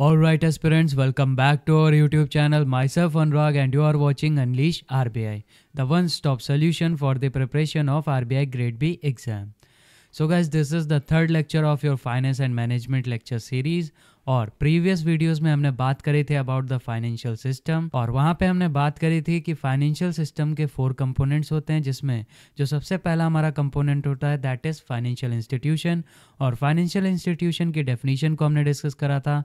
Alright aspirants, welcome back to our YouTube channel. Myself Anurag and you are watching Unleash RBI, the one-stop solution for the preparation of RBI Grade B exam. So guys, this is the third lecture of your Finance and Management lecture series और previous videos में हमने बात करी थी about the financial system और वहाँ पे हमने बात करी थी कि फाइनेंशियल सिस्टम के फोर कंपोनेंट्स होते हैं जिसमें जो सबसे पहला हमारा कंपोनेंट होता है दैट इज़ फाइनेंशियल इंस्टीट्यूशन और फाइनेंशियल इंस्टीट्यूशन की डेफिनेशन को हमने डिस्कस करा था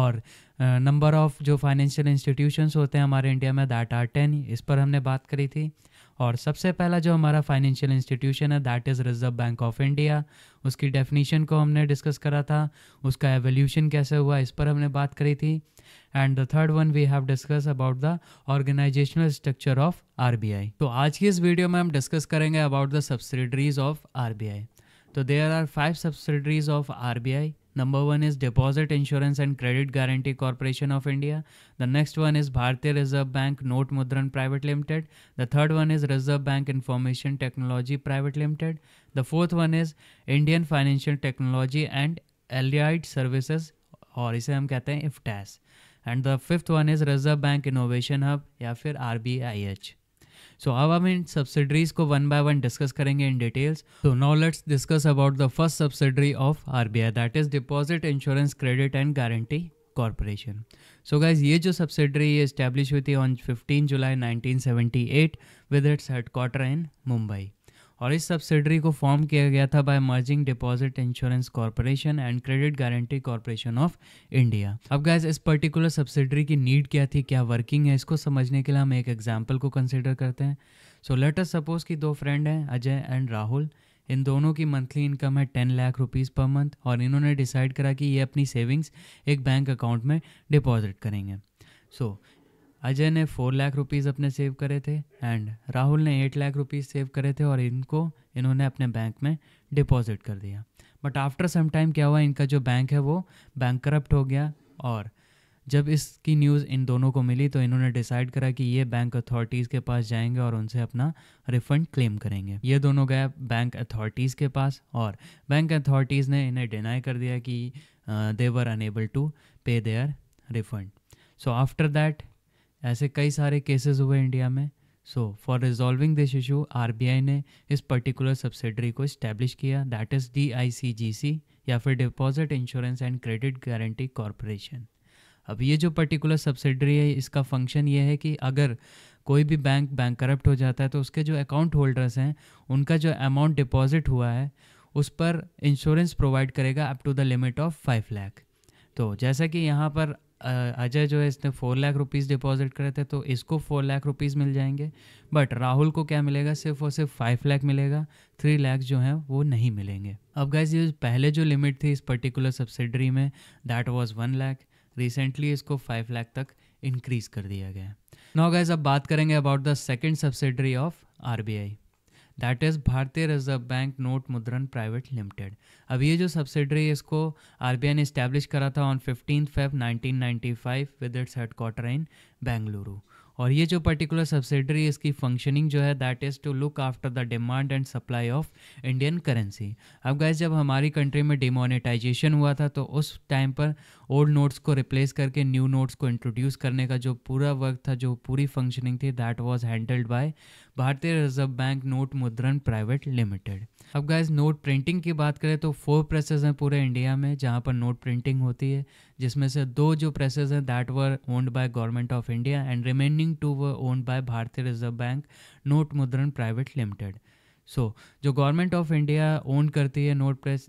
और नंबर ऑफ़ जो फाइनेंशियल इंस्टीट्यूशन होते हैं हमारे इंडिया में दैट आर टेन इस पर हमने बात करी थी और सबसे पहला जो हमारा फाइनेंशियल इंस्टीट्यूशन है that is reserve bank of India उसकी डेफिनेशन को हमने डिस्कस करा था उसका एवोल्यूशन कैसे हुआ इस पर हमने बात करी थी and the third one we have discuss about the organisational structure of R तो आज की इस वीडियो में हम डिस्कस करेंगे about the subsidiaries of R तो there are five subsidiaries of R Number one is Deposit Insurance and Credit Guarantee Corporation of India. The next one is Bharatiya Reserve Bank Note Mudran Private Limited. The third one is Reserve Bank Information Technology Private Limited. The fourth one is Indian Financial Technology and Allied Services or इसे हम कहते हैं इफ्टैस And the fifth one is Reserve Bank Innovation Hub, या फिर RBIH. So अब हम इन subsidiaries को वन बाय वन डिस्कस करेंगे in details so now let's discuss about the first subsidiary of R B I that is deposit insurance credit and guarantee corporation so guys ये जो subsidiary ये establish हुई थी on fifteen July nineteen eight with its headquarter in Mumbai और इस subsidiary को form किया गया था by merging deposit insurance corporation and credit guarantee corporation of India अब गैस इस पर्टिकुलर सब्सिडरी की नीड क्या थी क्या वर्किंग है इसको समझने के लिए हम एक एग्जाम्पल को कंसिडर करते हैं सो लेट अस सपोज कि दो फ्रेंड हैं अजय एंड राहुल इन दोनों की मंथली इनकम है ten lakh rupees per month और इन्होंने डिसाइड करा कि ये अपनी सेविंग्स एक बैंक अकाउंट में डिपॉजिट करेंगे सो so, अजय ने फोर लाख रुपीज़ अपने सेव करे थे एंड राहुल ने एट लाख रुपीज़ सेव करे थे और इनको इन्होंने अपने बैंक में डिपॉजिट कर दिया बट आफ्टर सम टाइम क्या हुआ इनका जो बैंक है वो बैंक करप्ट हो गया और जब इसकी न्यूज़ इन दोनों को मिली तो इन्होंने डिसाइड करा कि ये बैंक अथॉरिटीज़ के पास जाएंगे और उनसे अपना रिफंड क्लेम करेंगे ये दोनों गए बैंक अथॉरिटीज़ के पास और बैंक अथॉरिटीज़ ने इन्हें डिनाई कर दिया कि they were unable to pay their refund so after that ऐसे कई सारे केसेस हुए इंडिया में so for resolving this issue R ने इस पर्टिकुलर सब्सिडरी को इस्टेब्लिश किया दैट इज़ डी या फिर deposit insurance and credit guarantee corporation अब ये जो पर्टिकुलर सब्सिडरी है इसका फंक्शन ये है कि अगर कोई भी बैंक बैंक करप्ट हो जाता है तो उसके जो अकाउंट होल्डर्स हैं उनका जो अमाउंट डिपॉजिट हुआ है उस पर इंश्योरेंस प्रोवाइड करेगा up to the limit of five lakh तो जैसा कि यहाँ पर अजय जो है इसने फोर लाख रुपीज़ डिपॉजिट करे थे तो इसको फोर लाख रुपीज़ मिल जाएंगे बट राहुल को क्या मिलेगा सिर्फ और सिर्फ फाइव लाख मिलेगा थ्री लाख जो हैं वो नहीं मिलेंगे अब गैस ये पहले जो लिमिट थी इस पर्टिकुलर सब्सिडरी में that was one lakh recently इसको फाइव लाख तक इंक्रीज़ कर दिया गया है नौ गैस अब बात करेंगे about the second subsidiary of R B I that is Bharatiya reserve bank note Mudran private limited अब ये जो सब्सिडरी इसको आरबीआई ने इस्टेब्लिश करा था on fifteen ninety five with its headquarter in Bengaluru और ये जो पर्टिकुलर सब्सिडरी इसकी फंक्शनिंग जो है that is to look after the demand and supply of Indian currency अब गैस जब हमारी कंट्री में डिमोनेटाइजेशन हुआ था तो उस टाइम पर ओल्ड नोट्स को रिप्लेस करके न्यू नोट्स को इंट्रोड्यूस करने का जो पूरा वर्क था जो पूरी फंक्शनिंग थी that was handled by Bharatiya reserve bank note Mudran private limited अब गाइज नोट प्रिंटिंग की बात करें तो फोर प्रेसेस हैं पूरे इंडिया में जहाँ पर नोट प्रिंटिंग होती है जिसमें से दो जो प्रेसेस हैं that were owned by government of India and remaining remaining two were owned by Bharatiya Reserve Bank Note Mudran Private Limited. So so, जो गवर्नमेंट ऑफ इंडिया ओन करती है note press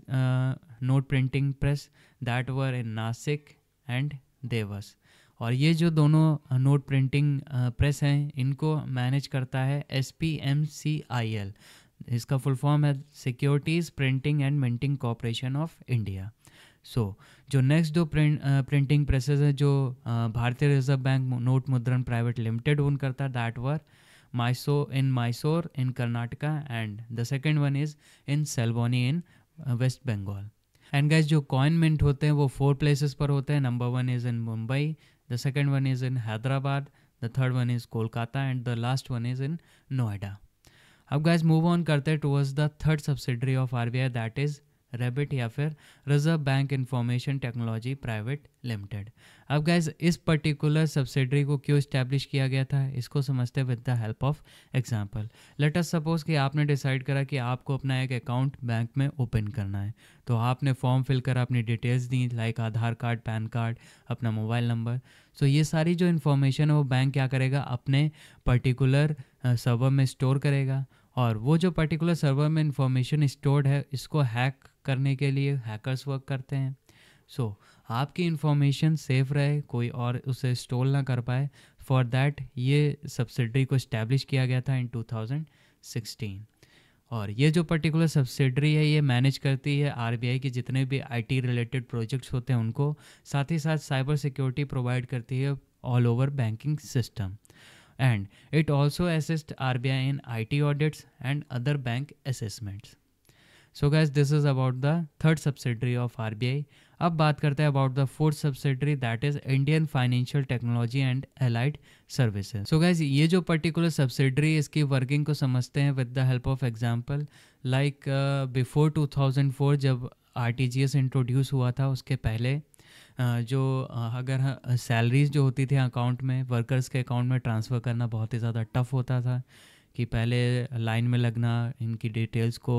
note printing press that were in Nashik and Dewas और ये जो दोनों note printing press हैं इनको manage करता है S P M C I L इसका फुल फॉर्म है securities printing and minting corporation of India so so, जो नेक्स्ट दो प्रिंट प्रिंटिंग प्रेसेस है जो Bharatiya reserve bank note Mudran private limited own करता है that were Mysore in Mysore in Karnataka and the second one is in Salboni in West Bengal and guys जो coin mint होते हैं वो फोर प्लेसेस पर होते हैं number one is in Mumbai the second one is in Hyderabad the third one is Kolkata and the last one is in Noida अब guys move on करते हैं towards the third subsidiary of R B I that is ReBIT या फिर reserve bank information technology private limited अब guys इस particular subsidiary को क्यों establish किया गया था इसको समझते with the help of example let's suppose कि आपने डिसाइड करा कि आपको अपना एक अकाउंट बैंक में ओपन करना है तो आपने फॉर्म फिल कर अपनी डिटेल्स दी like Aadhaar card PAN card अपना मोबाइल नंबर सो ये सारी जो इन्फॉर्मेशन है वो बैंक क्या करेगा अपने पर्टिकुलर सर्वर में स्टोर करेगा और वो जो पर्टिकुलर सर्वर में इंफॉर्मेशन स्टोर्ड है इसको हैक करने के लिए हैकर्स वर्क करते हैं सो so, आपकी इन्फॉर्मेशन सेफ रहे कोई और उसे स्टोल ना कर पाए फॉर दैट ये सब्सिडरी को इस्टेब्लिश किया गया था इन 2016 और ये जो पर्टिकुलर सब्सिडरी है ये मैनेज करती है आरबीआई के जितने भी आईटी रिलेटेड प्रोजेक्ट्स होते हैं उनको साथ ही साथ साइबर सिक्योरिटी प्रोवाइड करती है all over banking system and it also assist R B I in I T audits and other bank assessments so guys this is about the third subsidiary of R अब बात करते हैं about the fourth subsidiary that is Indian financial technology and allied services so guys ये जो particular subsidiary इसकी working को समझते हैं with the help of example like before 2004 जब आर इंट्रोड्यूस हुआ था उसके पहले uh, जो uh, अगर सैलरीज uh, जो होती थी अकाउंट में वर्कर्स के अकाउंट में ट्रांसफ़र करना बहुत ही ज़्यादा टफ होता था कि पहले लाइन में लगना इनकी डिटेल्स को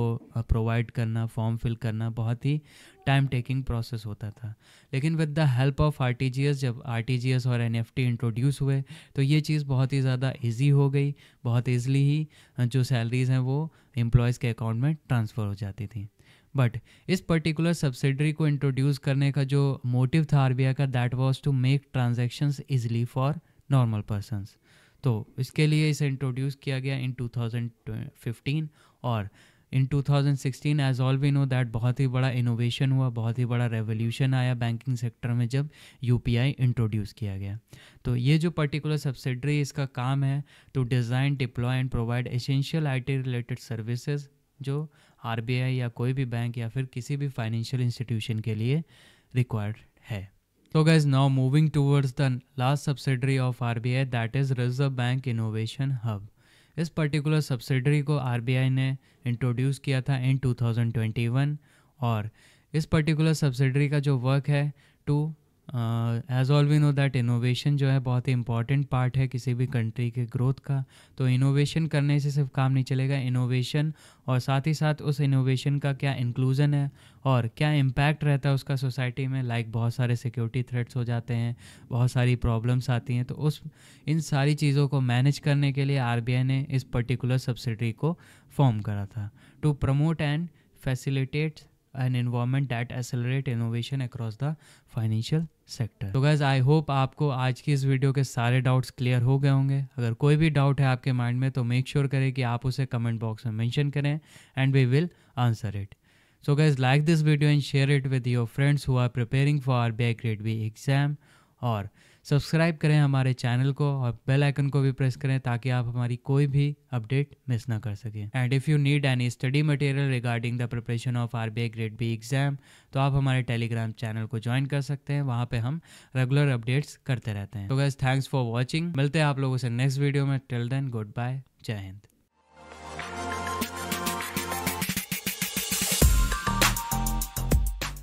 प्रोवाइड करना फॉर्म फिल करना बहुत ही टाइम टेकिंग प्रोसेस होता था लेकिन with the help of R जब आर और एन इंट्रोड्यूस हुए तो ये चीज़ बहुत ही ज़्यादा ईजी हो गई बहुत ईजिली ही जो सैलरीज़ हैं वो एम्प्लॉयज़ के अकाउंट में ट्रांसफ़र हो जाती थी बट इस पर्टिकुलर सब्सिडरी को इंट्रोड्यूस करने का जो मोटिव था आर का that was to make transactions easily for normal persons तो इसके लिए इसे इंट्रोड्यूस किया गया इन 2015 और in 2016 as all we know that बहुत ही बड़ा इनोवेशन हुआ बहुत ही बड़ा रेवोल्यूशन आया बैंकिंग सेक्टर में जब यू इंट्रोड्यूस किया गया तो ये जो पर्टिकुलर सब्सिडरी इसका काम है तो design deploy and provide essential T related services जो आर या कोई भी बैंक या फिर किसी भी फाइनेंशियल इंस्टीट्यूशन के लिए रिक्वायर्ड है So guys, now moving towards the last subsidiary of RBI that is Reserve Bank Innovation Hub. इस पर्टिकुलर सब्सिडरी को आरबीआई ने इंट्रोड्यूस किया था इन 2021 और इस पर्टिकुलर सब्सिडरी का जो वर्क है to as all we know that innovation जो है बहुत ही इंपॉर्टेंट पार्ट है किसी भी कंट्री के ग्रोथ का तो इनोवेशन करने से सिर्फ काम नहीं चलेगा इनोवेशन और साथ ही साथ उस इनोवेशन का क्या इंक्लूज़न है और क्या इम्पैक्ट रहता है उसका सोसाइटी में लाइक like बहुत सारे सिक्योरिटी थ्रेट्स हो जाते हैं बहुत सारी प्रॉब्लम्स आती हैं तो उस इन सारी चीज़ों को मैनेज करने के लिए आर ने इस पर्टिकुलर सब्सिडी को फॉर्म करा था to promote and facilitate an environment that accelerate innovation across the financial sector तो गैज़ आई होप आपको आज की इस वीडियो के सारे डाउट्स क्लियर हो गए होंगे अगर कोई भी डाउट है आपके माइंड में तो मेक श्योर sure करें कि आप उसे कमेंट बॉक्स में मैंशन करें and we will answer it so guys like this video and share it with your friends who are preparing for back BI B exam और subscribe करें हमारे channel को और बेल आइकन को भी press करें ताकि आप हमारी कोई भी अपडेट मिस ना कर सकें and if you need any study material regarding the preparation of R grade B exam तो आप हमारे टेलीग्राम चैनल को ज्वाइन कर सकते हैं वहाँ पे हम रेगुलर अपडेट्स करते रहते हैं तो गैस थैंक्स फॉर वॉचिंग मिलते हैं आप लोगों से नेक्स्ट वीडियो में टिल देन गुड बाय जय हिंद